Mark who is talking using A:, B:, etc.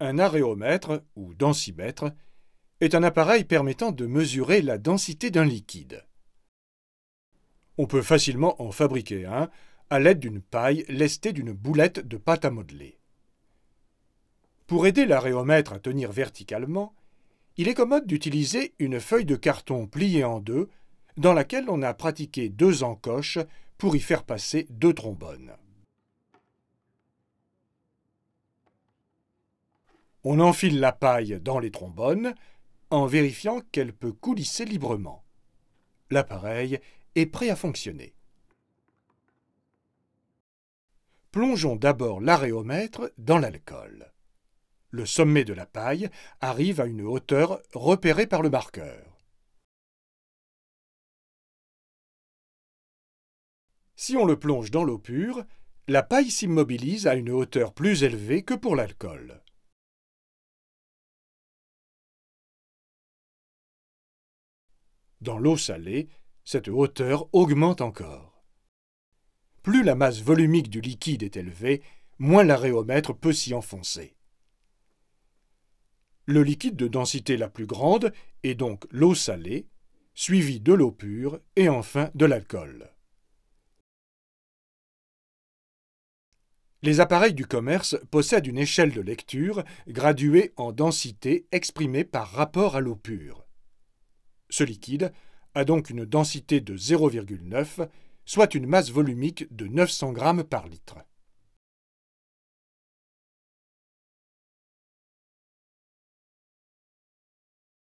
A: Un aréomètre, ou densimètre, est un appareil permettant de mesurer la densité d'un liquide. On peut facilement en fabriquer un à l'aide d'une paille lestée d'une boulette de pâte à modeler. Pour aider l'aréomètre à tenir verticalement, il est commode d'utiliser une feuille de carton pliée en deux dans laquelle on a pratiqué deux encoches pour y faire passer deux trombones. On enfile la paille dans les trombones en vérifiant qu'elle peut coulisser librement. L'appareil est prêt à fonctionner. Plongeons d'abord l'aréomètre dans l'alcool. Le sommet de la paille arrive à une hauteur repérée par le
B: marqueur. Si on le plonge dans l'eau pure, la paille s'immobilise à une hauteur plus élevée que pour l'alcool.
A: Dans l'eau salée, cette hauteur augmente encore. Plus la masse volumique du liquide est élevée, moins l'aréomètre peut s'y enfoncer. Le liquide de densité la plus grande est donc l'eau salée, suivi de l'eau pure et enfin de l'alcool. Les appareils du commerce possèdent une échelle de lecture graduée en densité exprimée par rapport à l'eau pure. Ce liquide a donc une densité de 0,9, soit une masse volumique de 900 g par litre.